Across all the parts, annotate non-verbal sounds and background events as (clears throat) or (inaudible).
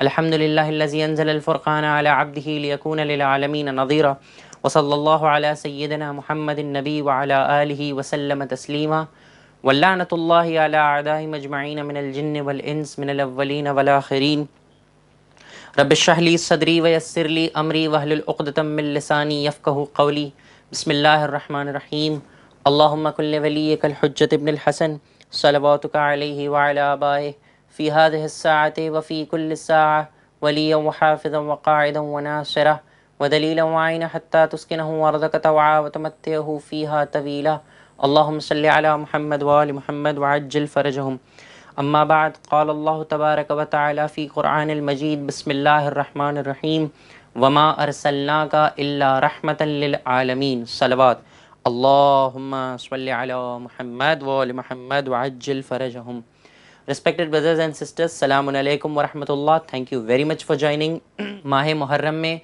الحمد لله الذي أنزل الفرقان على عبده ليكون للعالمين نظيرا وصلى الله على سيدنا محمد النبي وعلى آله وسلم تسليما واللعنة الله على أعدائه مجمعين من الجن والإنس من الأولين والآخرين رب اشرح لي صدري ويسر لي أمري وأهل العقدة من لساني يفقه قولي بسم الله الرحمن الرحيم اللهم كن لوليك الحجة ابن الحسن صلواتك عليه وعلى آبائه في هذه الساعة وفي كل ساعة وليا وحافظا وقاعدا وناصرا ودليلا وعينا حتى تسكنه أرضك توعى وتمتعه فيها تبيلا اللهم صل على محمد وآل محمد وعجل فرجهم أما بعد قال الله تبارك وتعالى في قرآن المجيد بسم الله الرحمن الرحيم وما أرسلناك إلا رحمة للعالمين صلوات اللهم صل على محمد وآل محمد وعجل فرجهم respected brothers and sisters Salamun alaikum thank you very much for joining माह मुहर्रम में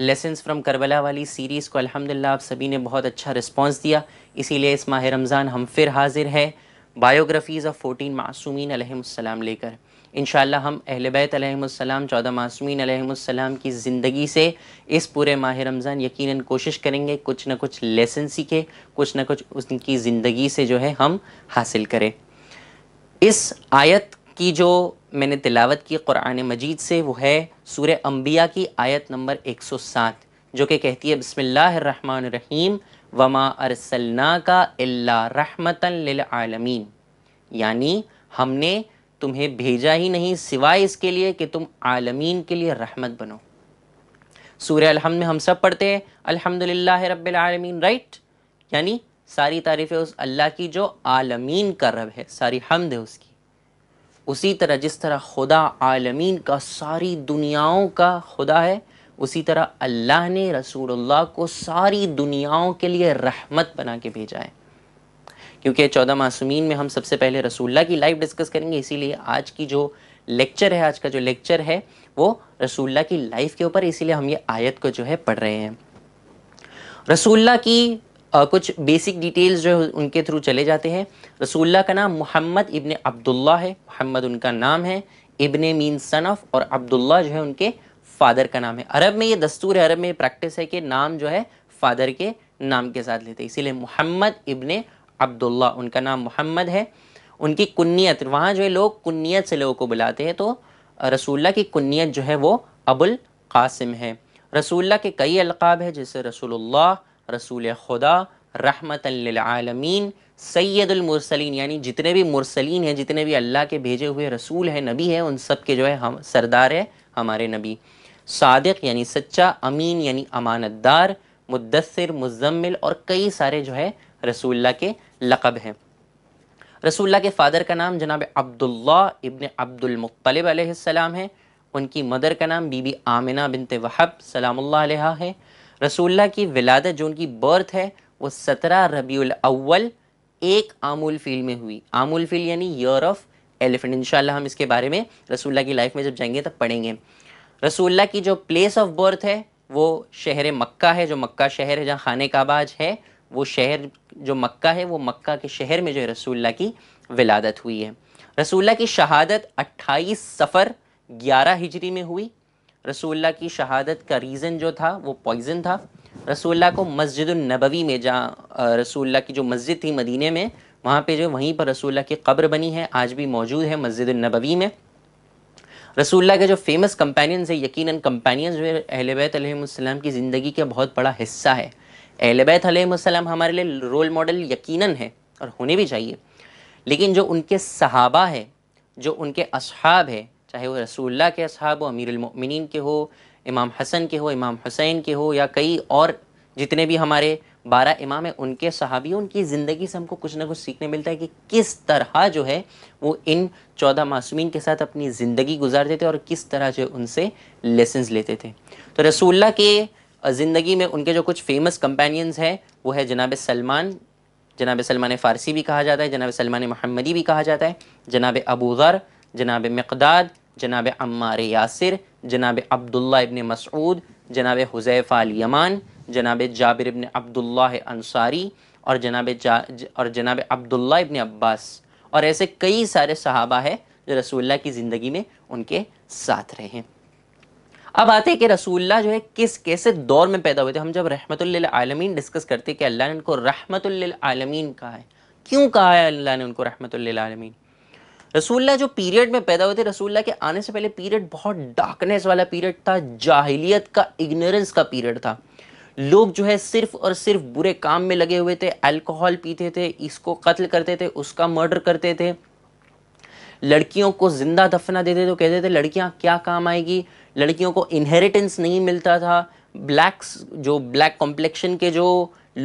lessons from Karbala वाली series को अल्हम्दुलिल्लाह आप सभी ने बहुत अच्छा रिस्पांस दिया इसीलिए इस माह रमज़ान हम फिर हाजिर है बायोग्राफ़ीज़ ऑफ फ़ोटीन मासूमिन सलाम लेकर इन हम अहल बैतम चौदह मासूमिन सलाम की ज़िंदगी से इस पूरे माह रमज़ान यकीन कोशिश करेंगे कुछ ना कुछ लेसन सीखे कुछ ना कुछ उनकी ज़िंदगी से जो है हम हासिल करें इस आयत की जो मैंने तिलावत की कुरान मजीद से वो है सूर अम्बिया की आयत नंबर 107 जो कि कहती है बसमीम वमा अरसलना का अल्ला रहमतमीन यानी हमने तुम्हें भेजा ही नहीं सिवाय इसके लिए कि तुम आलमीन के लिए रहमत बनो सूर्य अलहमद में हम सब पढ़ते हैं अलहमदिल्ला रब्बिल राइट यानी सारी तारीफ़ें उस अल्लाह की जो आलमीन का रब है सारी हमद है उसकी उसी तरह जिस तरह खुदा आलमीन का सारी दुनियाओं का खुदा है उसी तरह अल्लाह ने रसूलुल्लाह को सारी दुनियाओं के लिए रहमत बना के भेजा है क्योंकि चौदह मासूमिन में हम सबसे पहले रसूल्ला की लाइफ डिस्कस करेंगे इसीलिए आज की जो लेक्चर है आज का जो लेक्चर है वो रसूल्ला की लाइफ के ऊपर इसीलिए हम ये आयत को जो है पढ़ रहे हैं रसूल्ला की आ, कुछ बेसिक डिटेल्स जो है उनके थ्रू चले जाते हैं रसूल्ला का नाम मोहम्मद इबन अब्दुल्ला है मोहम्मद उनका नाम है इबन मीन सन ऑफ और अब्दुल्ला जो है उनके फ़ादर का नाम है अरब में ये दस्तूर है अरब में प्रैक्टिस है कि नाम जो है फ़ादर के नाम के साथ लेते हैं इसीलिए मोहम्मद इबन अब्दुल्ला उनका नाम मोहम्मद है उनकी कुन्नीत वहाँ जो है लोग कुन्नीत से लोगों को बुलाते हैं तो रसूल्ला की कुन्नीत जो है वो अबुल कासिम है रसूल्ला के कई अलकाब है जैसे रसूलुल्लाह रसूल खुदा रहमत आलमीन सैदुलमरसलिन यानी जितने भी मुरसलिन हैं जितने भी अल्लाह के भेजे हुए रसूल हैं नबी हैं उन सब के जो है हम सरदार है हमारे नबी सदक़ यानी सच्चा अमीन यानी अमानतदार मुदसर मुजम्मिल और कई सारे जो है रसूल्ला के लक़ब हैं रसूल्ला के फ़ादर का नाम जनाब अब्दुल्ला इबन अब्दुलमतलब है उनकी मदर का नाम बीबी आमिना बिनते वहब सलाम है रसूल्ला की विलादत जो उनकी बर्थ है वो सत्रह रबील अव्वल एक आमूल फील में हुई आमूल फील यानी ईयर ऑफ एलिफेंट इनशाला हम इसके बारे में रसूल्ला की लाइफ में जब जाएंगे तब पढ़ेंगे रसूल्ला की जो प्लेस ऑफ बर्थ है वो शहर मक्का है जो मक्का शहर है जहाँ खान काबाज है वो शहर जो मक्का है वो मक्का के शहर में जो है रसूल्ला की विलादत हुई है रसूल्ला की शहादत 28 सफ़र 11 हिजरी में हुई रसूल्ला की शहादत का रीज़न जो था वो पॉइज़न था रसूल्ला को मस्जिद नबवी में जहाँ रसूल्ला की जो मस्जिद थी मदीने में वहाँ पे जो वहीं पर रसूल्ला की कब्र बनी है आज भी मौजूद है मस्जिद नबवी में रसूल्ला के जो फेमस कंपेनियंस है यकीन कंपेनियंस जो है अहलबैतम की ज़िंदगी का बहुत बड़ा हिस्सा है अहलबैतम हमारे लिए रोल मॉडल यकीन है और होने भी चाहिए लेकिन जो उनके सहाबा है जो उनके अहाब है चाहे वो रसूल्ला के अब हो अमीरमिन के हो इमाम हसन के हो इमाम हुसैन के हो या कई और जितने भी हमारे बारह इमाम हैं उनके सहाबी उनकी ज़िंदगी से हमको कुछ ना कुछ सीखने मिलता है कि किस तरह जो है वो इन चौदह मासूमिन के साथ अपनी ज़िंदगी गुजारते थे और किस तरह जो उनसे लेसन्स लेते थे तो रसूल्ला के ज़िंदगी में उनके जो कुछ फेमस कंपेनियंस हैं वो है जनाब सलमान जनाब सलमान फ़ारसी भी कहा जाता है जनाब सलमान महमदी भी कहा जाता है जनाब अबूर जनाब मकदाद जनाब अम्मार यासिर जनाब अब्दुल्ला इबन मसऊद जनाब हुजैफ़ा यमान जनाब जाबिर इबन अब्दुल्ला अंसारी और जनाब जा और जनाब अब्दुल्ला इबन अब्बास और ऐसे कई सारे सहाबा है जो रसोल्ला की ज़िंदगी में उनके साथ रहे हैं अब आते हैं कि रसूल्ला जो है किस कैसे दौर में पैदा हुए थे हम जब रहमतुल्लिल आलमीन डिस्कस करते कि अल्लाह ने उनको रहमत आलमीन कहा है क्यों कहा है अल्लाह ने उनको रहमत आलमीन रसूल्ला जो पीरियड में पैदा हुए थे रसूल्ला के आने से पहले पीरियड बहुत डार्कनेस वाला पीरियड था जाहिलियत का इग्नोरेंस का पीरियड था लोग जो है सिर्फ और सिर्फ बुरे काम में लगे हुए थे अल्कोहल पीते थे इसको कत्ल करते थे उसका मर्डर करते थे लड़कियों को ज़िंदा दफना देते तो कहते थे लड़कियां क्या काम आएगी लड़कियों को इनहेरिटेंस नहीं मिलता था ब्लैक्स जो ब्लैक कॉम्प्लेक्शन के जो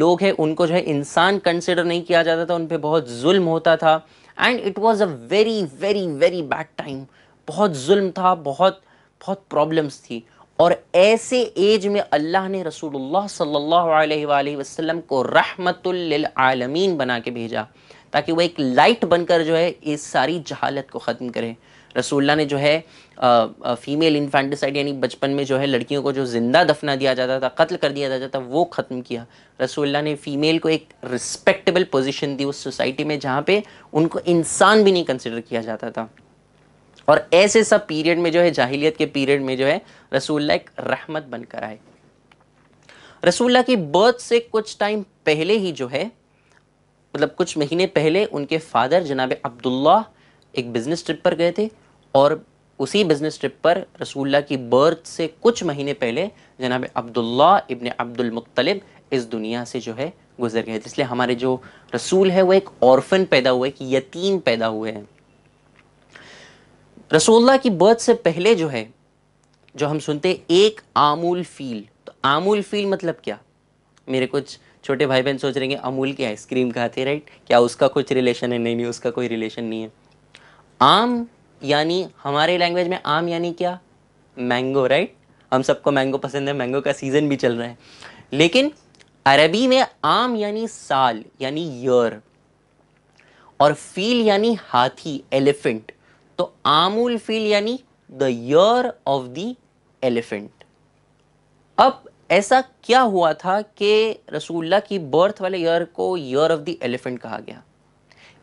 लोग हैं उनको जो है इंसान कंसिडर नहीं किया जाता था उन पर बहुत जुल्म होता था and it was a very very very bad time बहुत जुल्म था बहुत बहुत प्रॉब्लम्स थी और ऐसे एज में अल्लाह ने रसूलुल्लाह सल्लल्लाहु अलैहि वसल्लम को रहमतुल आलमीन बना के भेजा ताकि वह एक लाइट बनकर जो है इस सारी जहालत को ख़त्म करें रसूल्ला ने जो है फ़ीमेल इन्फेंटिसाइड यानी बचपन में जो है लड़कियों को जो ज़िंदा दफना दिया जाता था कत्ल कर दिया जाता था वो ख़त्म किया रसूल्ला ने फ़ीमेल को एक रिस्पेक्टेबल पोजीशन दी उस सोसाइटी में जहाँ पे उनको इंसान भी नहीं कंसिडर किया जाता था और ऐसे सब पीरियड में जो है जाहिलियत के पीरियड में जो है रसूल्ला एक रहमत बनकर आए रसूल्ला की बर्थ से कुछ टाइम पहले ही जो है मतलब कुछ महीने पहले उनके फादर जनाब अब्दुल्ला एक बिज़नेस ट्रिप पर गए थे और उसी बिज़नेस ट्रिप पर रसूल्ला की बर्थ से कुछ महीने पहले जनाब अब्दुल्ला इबन अब्दुलमतलब इस दुनिया से जो है गुजर गए थे इसलिए हमारे जो रसूल है वो एक औरफन पैदा हुए कि यतीम पैदा हुए हैं रसूल्ला की बर्थ से पहले जो है जो हम सुनते एक आमूल फील तो आमूल फील मतलब क्या मेरे कुछ छोटे भाई बहन सोच रहे हैं अमूल की आइसक्रीम खाते राइट क्या उसका कुछ रिलेशन है नहीं नहीं उसका कोई रिलेशन नहीं है आम यानी हमारे लैंग्वेज में आम यानी क्या मैंगो राइट हम सबको मैंगो पसंद है मैंगो का सीज़न भी चल रहा है लेकिन अरबी में आम यानी साल यानी ईयर और फील यानी हाथी एलिफेंट तो आमूल फील यानी the year of the elephant अब ऐसा क्या हुआ था कि रसूल्ला की बर्थ वाले ईयर को ईयर ऑफ द एलिफेंट कहा गया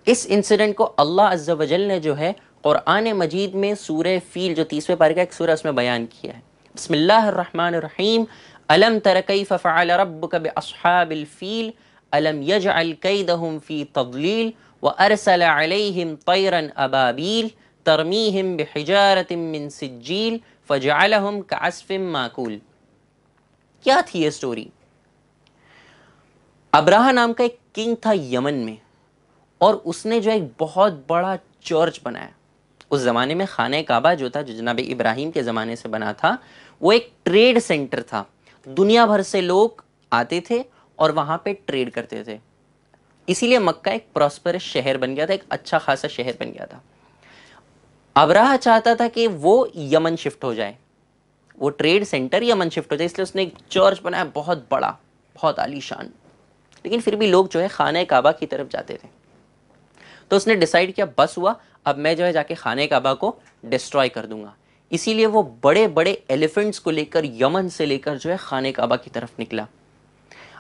इस इंसिडेंट को अल्लाह अज्जल ने जो है क़ुरान मजीद में सूर फ़ील जो तीसवें पारे का एक सूर उसमें बयान किया है बसमीम अलम तरकई फ़फ़ाल रब कब असहाबिलफ़ील अलम यज अलकई दहम फ़ी तबलील व अरसलम तैरन अबाबील तरमीम बहिजारतिन सिजील फ़जालहम कासफ़िम माकूल क्या थी ये स्टोरी अब्राह नाम का एक किंग था यमन में और उसने जो एक बहुत बड़ा चर्च बनाया उस ज़माने में खाने काबा जो था जो जनाब इब्राहिम के ज़माने से बना था वो एक ट्रेड सेंटर था दुनिया भर से लोग आते थे और वहाँ पे ट्रेड करते थे इसीलिए मक्का एक प्रॉस्परस शहर बन गया था एक अच्छा खासा शहर बन गया था अबराह चाहता था कि वो यमन शिफ्ट हो जाए वो ट्रेड सेंटर यमन शिफ्ट हो जाए इसलिए उसने एक चर्च बनाया बहुत बड़ा बहुत आलीशान लेकिन फिर भी लोग जो है खाना काबा की तरफ जाते थे तो उसने डिसाइड किया बस हुआ अब मैं जो है जाके खाने काबा को डिस्ट्रॉय कर दूंगा इसीलिए वो बड़े बड़े एलिफेंट्स को लेकर यमन से लेकर जो है खाने काबा की तरफ निकला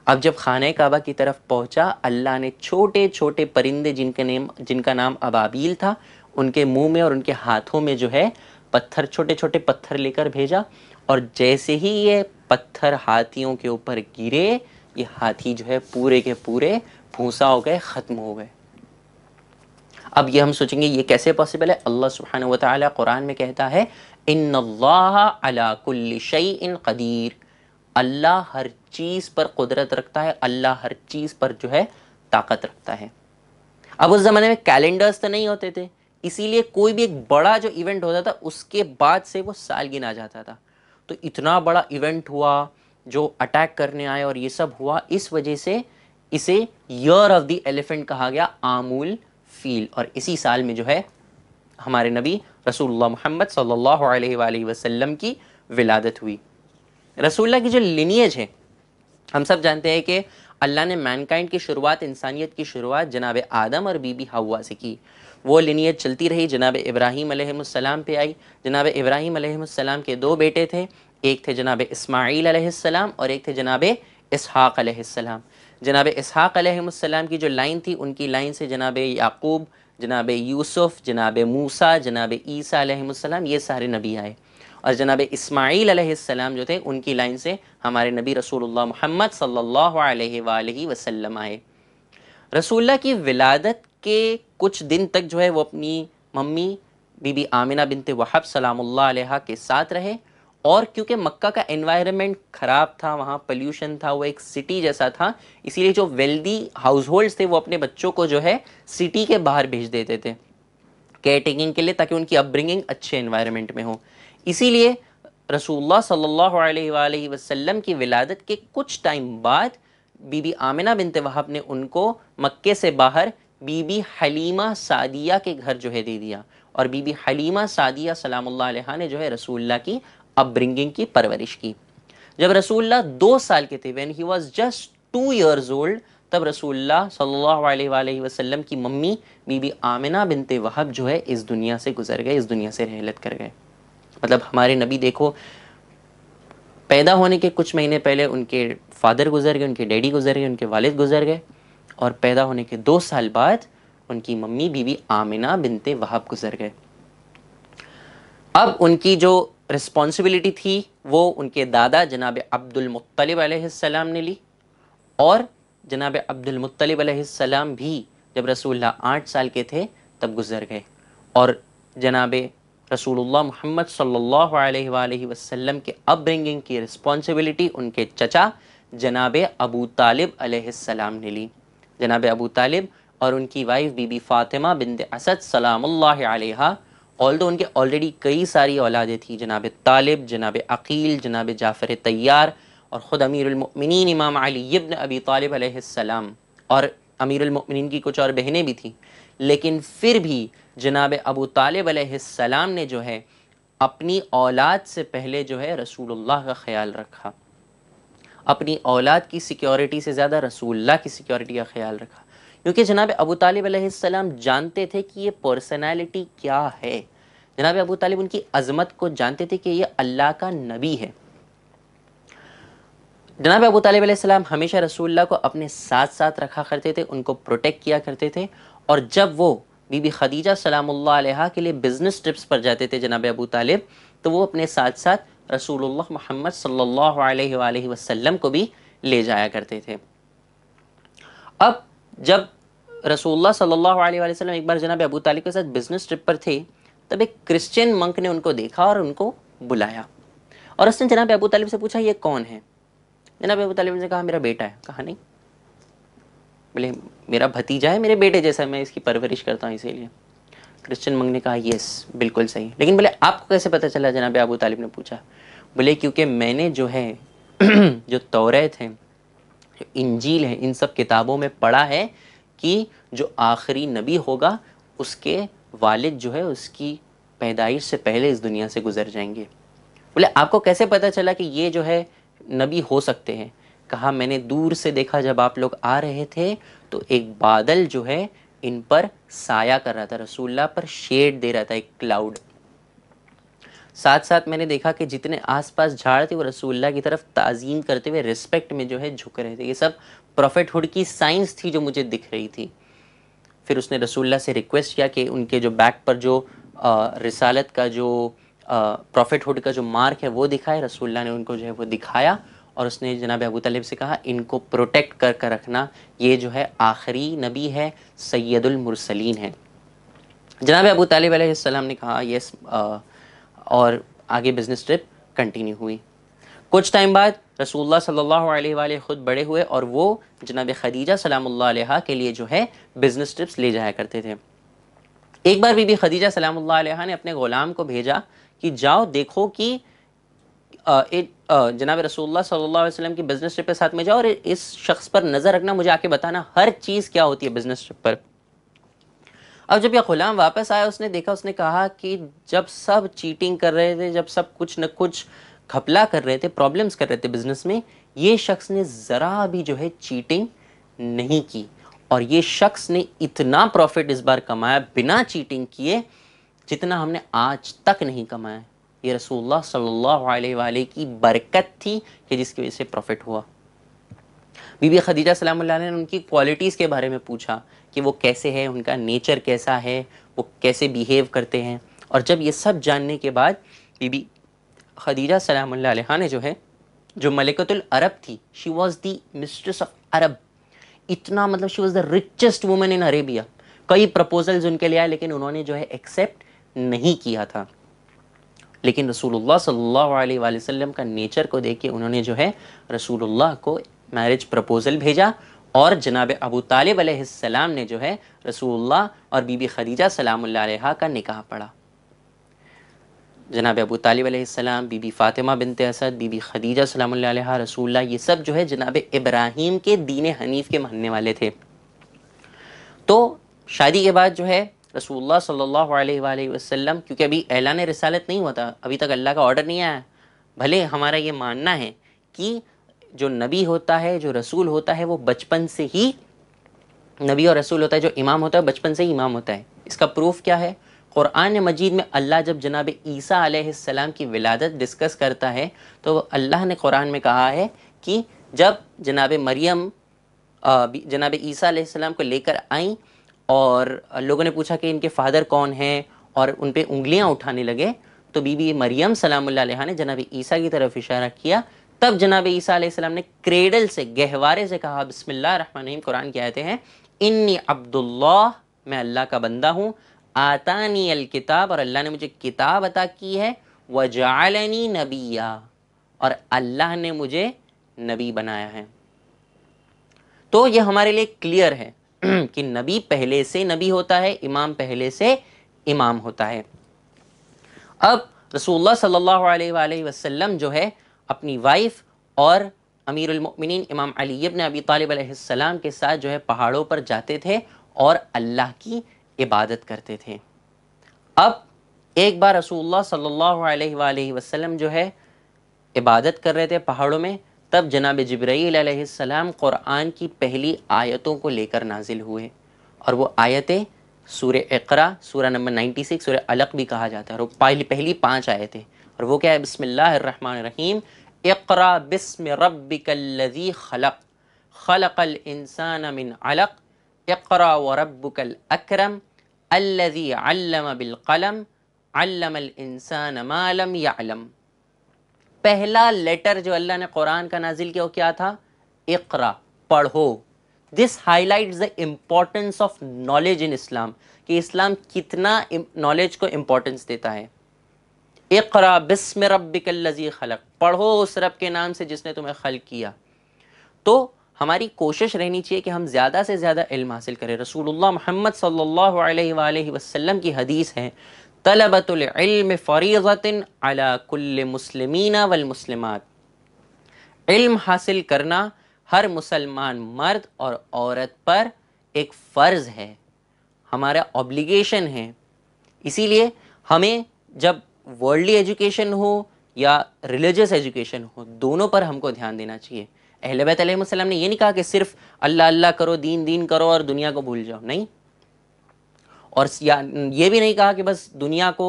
अब जब खाने काबा की तरफ पहुंचा अल्लाह ने छोटे छोटे परिंदे जिनके नेम जिनका नाम अबाबील था उनके मुंह में और उनके हाथों में जो है पत्थर छोटे छोटे पत्थर लेकर भेजा और जैसे ही ये पत्थर हाथियों के ऊपर गिरे ये हाथी जो है पूरे के पूरे भूसा हो गए ख़त्म हो गए अब ये हम सोचेंगे ये कैसे पॉसिबल है अल्लाह सुबहान तुरान में कहता है इन अलाकुल्लशई इन कदीर अल्लाह हर चीज़ पर कुदरत रखता है अल्लाह हर चीज़ पर जो है ताकत रखता है अब उस ज़माने में कैलेंडर्स तो नहीं होते थे इसीलिए कोई भी एक बड़ा जो इवेंट होता था उसके बाद से वो साल गिना जाता था तो इतना बड़ा इवेंट हुआ जो अटैक करने आए और ये सब हुआ इस वजह से इसे ईयर ऑफ द एलिफेंट कहा गया आमूल फील और इसी साल में जो है हमारे नबी रसूलुल्लाह मोहम्मद सल्लल्लाहु अलैहि वसल्लम की विलादत हुई रसूलुल्लाह की जो लिनियज है हम सब जानते हैं कि अल्लाह ने मैनकाइंड की शुरुआत इंसानियत की शुरुआत जनाब आदम और बीबी हवा से की वो लिनियत चलती रही जनाब इब्राहिम अलैहिस्सलाम पे आई जनाब इब्राहिम अलैहिस्सलाम के दो बेटे थे एक थे जनाब इस्माईल अलैहिस्सलाम और एक थे जनाब इसहाक अलैहिस्सलाम जनाब इसहाक़ की जो लाइन थी उनकी लाइन से जनाब याकूब जनाब यूसुफ़ जनाब मूसा जनाब ईसा ये सारे नबी आए और जनाब इसमाईल जो थे उनकी लाइन से हमारे नबी रसूल महमद सल्ला वसलम आए रसूलुल्लाह की विलादत के कुछ दिन तक जो है वो अपनी मम्मी बीबी आमिना बिनते वहब सलाम्ल के साथ रहे और क्योंकि मक्का का एनवायरनमेंट ख़राब था वहाँ पल्यूशन था वो एक सिटी जैसा था इसीलिए जो वेल्दी हाउस होल्ड्स थे वो अपने बच्चों को जो है सिटी के बाहर भेज देते थे केयर टेकिंग के लिए ताकि उनकी अपब्रिंगिंग अच्छे इन्वायरमेंट में हो इसीलिए रसूलुल्लाह सल्लल्लाहु अलैहि वसल्लम की विलादत के कुछ टाइम बाद बीबी आमिना बिनते वहाब ने उनको मक्के से बाहर बीबी हलीमा सादिया के घर जो है दे दिया और बीबी हलीमा सादिया सलाम ने जो है रसूल्ला की अपब्रिंगिंग की परवरिश की जब रसूल्ला दो साल के थे when he was just two years old तब रसूल्ला सल्ला वसलम की मम्मी बीबी आमिना बिनते वहब जो है इस दुनिया से गुजर गए इस दुनिया से रहलत कर गए मतलब हमारे नबी देखो पैदा होने के कुछ महीने पहले उनके फादर गुजर गए उनके डैडी गुजर गए उनके वालिद गुजर गए और पैदा होने के दो साल बाद उनकी मम्मी बीबी आमिना बिनते वहाब गुजर गए अब उनकी जो रिस्पॉन्सिबिलिटी थी वो उनके दादा जनाब अब्दुलमतलब आसमाम ने ली और जनाब अब्दुलमतलब आसमाम भी जब रसूलुल्लाह आठ साल के थे तब गुज़र गए और जनाब रसूलुल्लाह मोहम्मद सल्लल्लाहु अलैहि वसल्लम के अपब्रिंगिंग की रिस्पॉन्सिबिलिटी उनके चचा जनाब अबू तालिब अलैहिस्सलाम ने ली जनाब अबू तालिब और उनकी वाइफ बीबी फ़ातिमा बिन असद सलाम ऑल दो उनके ऑलरेडी कई सारी औलादें थी जनाब तालिब जनाब अकील जनाब जाफ़र तैयार और ख़ुद अमीरमिन इमाम अली इब्न अबी तालिब और अमीरमिन की कुछ और बहनें भी थीं लेकिन फिर भी जनाब अबू तालिब सलाम ने जो है अपनी औलाद से पहले जो है रसूलुल्लाह का ख्याल रखा अपनी औलाद की सिक्योरिटी से ज़्यादा रसूलुल्लाह की सिक्योरिटी का ख्याल रखा क्योंकि जनाब अबू तालिब अलैहिस्सलाम जानते थे कि ये पर्सनैलिटी क्या है जनाब अबू तालिब उनकी अजमत को जानते थे कि ये अल्लाह का नबी है जनाब अबू तालिब अलैहिस्सलाम हमेशा रसूलुल्लाह को अपने साथ साथ रखा करते थे उनको प्रोटेक्ट किया करते थे और जब वो बीबी खदीजा सलाम के लिए बिज़नेस ट्रिप्स पर जाते थे जनाब अबू तालिब तो वो अपने साथ साथ रसूल मोहम्मद सल्ला वसलम को भी ले जाया करते थे अब जब रसूलुल्लाह सल्लल्लाहु अलैहि वसल्लम एक बार जनाब अबू तालिब के साथ बिजनेस ट्रिप पर थे तब एक क्रिश्चियन मंक ने उनको देखा और उनको बुलाया और उसने जनाब अबू तालिब से पूछा ये कौन है जनाब अबू तालिब ने कहा मेरा बेटा है कहा नहीं बोले मेरा भतीजा है मेरे बेटे जैसा मैं इसकी परवरिश करता हूँ इसीलिए क्रिश्चियन मंग ने कहा यस बिल्कुल सही लेकिन बोले आपको कैसे पता चला जनाब अबू तालिब ने पूछा बोले क्योंकि मैंने जो है (clears throat) जो तौरेत है जो इंजील है इन सब किताबों में पढ़ा है कि जो आखिरी नबी होगा उसके वालिद जो है उसकी पैदाइश से पहले इस दुनिया से गुजर जाएंगे बोले आपको कैसे पता चला कि ये जो है नबी हो सकते हैं कहा मैंने दूर से देखा जब आप लोग आ रहे थे तो एक बादल जो है इन पर साया कर रहा था रसूल्ला पर शेड दे रहा था एक क्लाउड साथ साथ मैंने देखा कि जितने आसपास झाड़ थे वो रसूल्ला की तरफ ताज़ीम करते हुए रिस्पेक्ट में जो है झुक रहे थे ये सब प्रॉफिटहुड की साइंस थी जो मुझे दिख रही थी फिर उसने रसूल्ला से रिक्वेस्ट किया कि उनके जो बैक पर जो आ, रिसालत का जो प्रॉफिटहुड का जो मार्क है वो दिखाए रसूल्ला ने उनको जो है वो दिखाया और उसने जनाब अबू तलेब से कहा इनको प्रोटेक्ट कर कर रखना ये जो है आखिरी नबी है सैदुलमरसलिन है जनाब अबू तलेब ने कहा यस आ, और आगे बिज़नेस ट्रिप कंटिन्यू हुई कुछ टाइम बाद रसूलुल्लाह सल्लल्लाहु अलैहि वाले ख़ुद बड़े हुए और वो जनाब खदीजा सलाम के लिए जो है बिज़नेस ट्रिप्स ले जाया करते थे एक बार बीबी खदीजा सलाम ने अपने ग़ुलाम को भेजा कि जाओ देखो कि जनाब रसूलुल्लाह सल्लल्लाहु अलैहि वसल्लम की बिज़नेस ट्रिप के साथ में जाओ और इस शख्स पर नज़र रखना मुझे आके बताना हर चीज़ क्या होती है बिज़नेस ट्रिप पर अब जब यह ग़ुलाम वापस आया उसने देखा उसने कहा कि जब सब चीटिंग कर रहे थे जब सब कुछ न कुछ घपला कर रहे थे प्रॉब्लम्स कर रहे थे बिजनेस में ये शख्स ने ज़रा भी जो है चीटिंग नहीं की और ये शख्स ने इतना प्रॉफिट इस बार कमाया बिना चीटिंग किए जितना हमने आज तक नहीं कमाया ये रसूलुल्लाह सल्लल्लाहु अलैहि की बरकत थी कि जिसकी वजह से प्रॉफिट हुआ बीबी खदीजा सलाम ने उनकी क्वालिटीज़ के बारे में पूछा कि वो कैसे है उनका नेचर कैसा है वो कैसे बिहेव करते हैं और जब ये सब जानने के बाद बीबी खदीजा सलाम हाँ ने जो है जो मलिकतुल अरब थी she was the mistress of Arab इतना मतलब she was the richest women in Arabia कई प्रपोजल्स उनके लिए आए लेकिन उन्होंने जो है एक्सेप्ट नहीं किया था लेकिन रसूलुल्लाह सल्लल्लाहु अलैहि वसल्लम का नेचर को देख के उन्होंने जो है रसूलुल्लाह को मैरिज प्रपोज़ल भेजा और जनाब अबू तालब ने जो है रसूलुल्लाह और बीबी खदीजा सलाम का निकाह पढ़ा जनाब अबू तालिब अलैहिस्सलाम बीबी फ़ातिमा बिनत असद बीबी खदीजा सलाम रसूल ये सब जो है जनाब इब्राहीम के दीन हनीफ के मानने वाले थे तो शादी के बाद जो है रसूलुल्लाह सल्लल्लाहु अलैहि वसल्लम क्योंकि अभी ऐलान रसालत नहीं हुआ था अभी तक अल्लाह का ऑर्डर नहीं आया भले हमारा ये मानना है कि जो नबी होता है जो रसूल होता है वो बचपन से ही नबी और रसूल होता है जो इमाम होता है बचपन से ही इमाम होता है इसका प्रूफ क्या है क़ुरान मजीद में अल्लाह जब जनाब ईसा आसमाम की विलादत डिस्कस करता है तो अल्लाह ने कुरान में कहा है कि जब जनाब मरियम जनाब ईसा को लेकर आई और लोगों ने पूछा कि इनके फादर कौन हैं और उन पर उंगलियाँ उठाने लगे तो बीबी मरियम सलाम ने जनाब ईसा की तरफ इशारा किया तब जनाब ईसा ने क्रेडल से गहवारे से कहा बसमिल्लर कुरान की आयतें हैं इन्नी अब्दुल्ला मैं अल्लाह का बंदा हूँ आतानी अल किताब और अल्लाह ने मुझे किताब अता की है व जालनी नबिया और अल्लाह ने मुझे नबी बनाया है तो ये हमारे लिए क्लियर है (clears throat) कि नबी पहले से नबी होता है इमाम पहले से इमाम होता है अब रसूलुल्लाह सल्लल्लाहु अलैहि वसल्लम जो है अपनी वाइफ और अमीरमिन इमाम अली इबन अबी तालिब के साथ जो है पहाड़ों पर जाते थे और अल्लाह की इबादत करते थे अब एक बार रसूलुल्लाह सल्लल्लाहु अलैहि वसल्लम जो है इबादत कर रहे थे पहाड़ों में तब जनाब जब्राईसम क़ुरान की पहली आयतों को लेकर नाजिल हुए और वो आयतें सूर्य इकरा सूर्य नंबर 96 सूर्य अलग भी कहा जाता है और पहली पहली पाँच आयतें और वो क्या है बसमीम इकरा बिस्म रबी खलक खलक इंसान मिन अलक इकरा व रब्बुकल अक्रम अल्लज़ी अल्लम बिलकलम अल्लम इंसान मालम यालम पहला लेटर जो अल्लाह ने कुरान का नाजिल किया वो क्या था इकरा पढ़ो this highlight the importance of knowledge in Islam कि इस्लाम कितना नॉलेज को इम्पोर्टेंस देता है इकरा बिस्म रबिकल्लजी खलक पढ़ो उस रब के नाम से जिसने तुम्हें खल किया तो हमारी कोशिश रहनी चाहिए कि हम ज़्यादा से ज़्यादा इल्म हासिल करें रसूलुल्लाह मोहम्मद सल्लल्लाहु अलैहि वसल्लम की हदीस है तलबतम फ़रीज़तिन अला वलमसलमत इल्म हासिल करना हर मुसलमान मर्द और औरत पर एक फ़र्ज़ है हमारा ऑब्लिगेशन है इसीलिए हमें जब वर्ल्डली एजुकेशन हो या रिलीजियस एजुकेशन हो दोनों पर हमको ध्यान देना चाहिए अहल बैतम ने यह नहीं कहा कि सिर्फ अल्लाह अल्लाह करो दीन दीन करो और दुनिया को भूल जाओ नहीं और ये भी नहीं कहा कि बस दुनिया को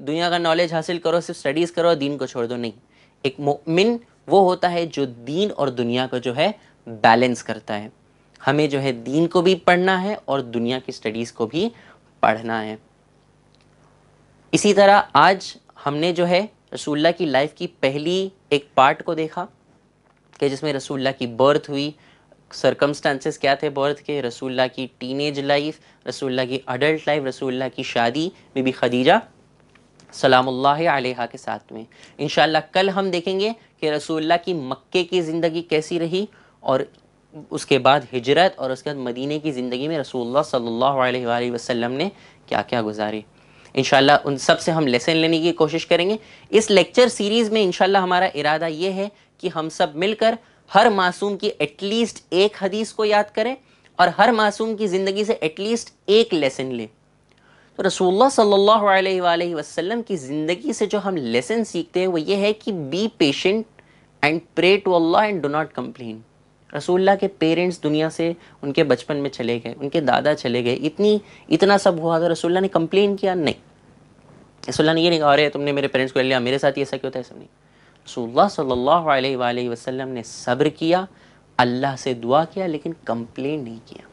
दुनिया का नॉलेज हासिल करो सिर्फ स्टडीज़ करो और दीन को छोड़ दो नहीं एक मोमिन वो होता है जो दीन और दुनिया को जो है बैलेंस करता है हमें जो है दीन को भी पढ़ना है और दुनिया की स्टडीज़ को भी पढ़ना है इसी तरह आज हमने जो है रसूल्ला की लाइफ की पहली एक पार्ट को देखा कि जिसमें रसूल्ला की बर्थ हुई सरकमस्टांसेस क्या थे बर्थ के रसूल्ला की टीनेज लाइफ रसूल्ला की अडल्ट लाइफ रसूल्ला की शादी बीबी खदीजा सलाम अलैहा के साथ में इन कल हम देखेंगे कि रसूल्ला की मक्के की ज़िंदगी कैसी रही और उसके बाद हिजरत और उसके बाद मदीने की ज़िंदगी में रसूल सल्ला वसलम ने क्या क्या गुजारी इन उन सब से हम लेसन लेने की कोशिश करेंगे इस लेक्चर सीरीज़ में इन हमारा इरादा ये है कि हम सब मिलकर हर मासूम की एटलीस्ट एक हदीस को याद करें और हर मासूम की ज़िंदगी से एटलीस्ट एक लेसन लें तो रसूलुल्लाह सल्लल्लाहु अलैहि वसल्लम की ज़िंदगी से जो हम लेसन सीखते हैं वो ये है कि be patient and pray to Allah and do not complain रसूल्ला के पेरेंट्स दुनिया से उनके बचपन में चले गए उनके दादा चले गए इतनी इतना सब हुआ था रसुल्ला ने कम्प्लेन किया नहीं रसुल्ला ने ये नहीं कहा अरे तुमने मेरे पेरेंट्स को ले लिया मेरे साथ ही ऐसा क्यों था ऐसा नहीं रसूलुल्लाह सल्लल्लाहु अलैहि वसल्लम ने सब्र किया अल्लाह से दुआ किया लेकिन कंप्लेन नहीं किया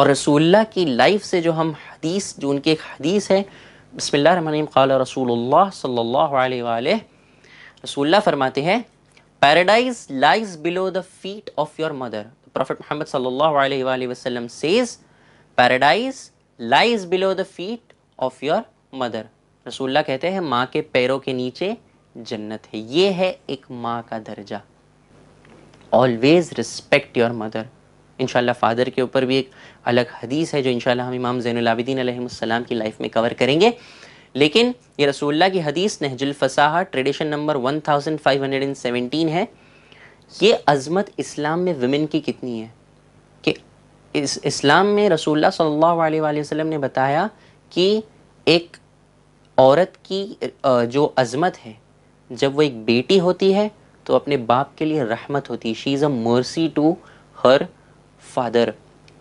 और रसूलुल्लाह की लाइफ से जो हम हदीस जो उनकी एक हदीस है बसमीम क़ाल रसूलुल्लाह सल्लल्लाहु अलैहि वसल्लम रसूलुल्लाह फरमाते हैं paradise lies below the feet of your mother prophet Mohammad सल्लल्लाहु अलैहि वसल्लम says paradise lies below the feet of your mother रसूलुल्लाह कहते हैं माँ के पैरों के नीचे जन्नत है ये है एक माँ का दर्जा always respect your mother and father के ऊपर भी एक अलग हदीस है जो इन हम इमाम ज़ैनलाबिदीन सलाम की लाइफ में कवर करेंगे लेकिन ये रसोल्ला की हदीस नहजुल फसाहा ट्रेडिशन नंबर 1517 है ये अजमत इस्लाम में वमेन की कितनी है कि इस इस्लाम में रसोल्ला सल्ला अलैहि ने बताया कि एक औरत की जो अजमत है जब वो एक बेटी होती है तो अपने बाप के लिए रहमत होती है she is a mercy to her father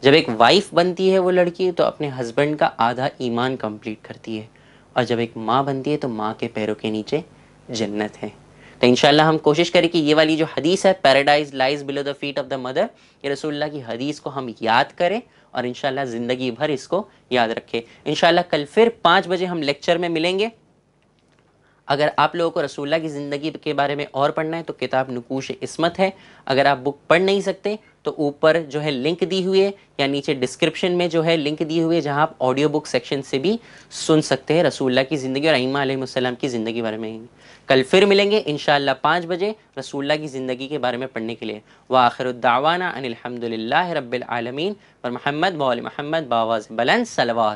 जब एक वाइफ बनती है वो लड़की तो अपने हस्बैंड का आधा ईमान कंप्लीट करती है और जब एक माँ बनती है तो माँ के पैरों के नीचे जन्नत है तो इन हम कोशिश करें कि ये वाली जो हदीस है paradise lies below the feet of the mother ये रसोल्ला की हदीस को हम याद करें और इन ज़िंदगी भर इसको याद रखें इन कल फिर पाँच बजे हम लेक्चर में मिलेंगे अगर आप लोगों को रसूल्ला की ज़िंदगी के बारे में और पढ़ना है तो किताब नकूश इसमत है अगर आप बुक पढ़ नहीं सकते तो ऊपर जो है लिंक दी हुई है या नीचे डिस्क्रिप्शन में जो है लिंक दी हुई है जहाँ आप ऑडियो बुक सेक्शन से भी सुन सकते हैं रसूल्ला की ज़िंदगी और अमा आलम की ज़िंदगी बारे में कल फिर मिलेंगे इन शाला पाँच बजे रसूल्ला की ज़िंदगी के बारे में पढ़ने के लिए व आखिरदावाना अनिलहमदिल्ला रबालमीन और महमद मौल महमद बावाज बलन सलवा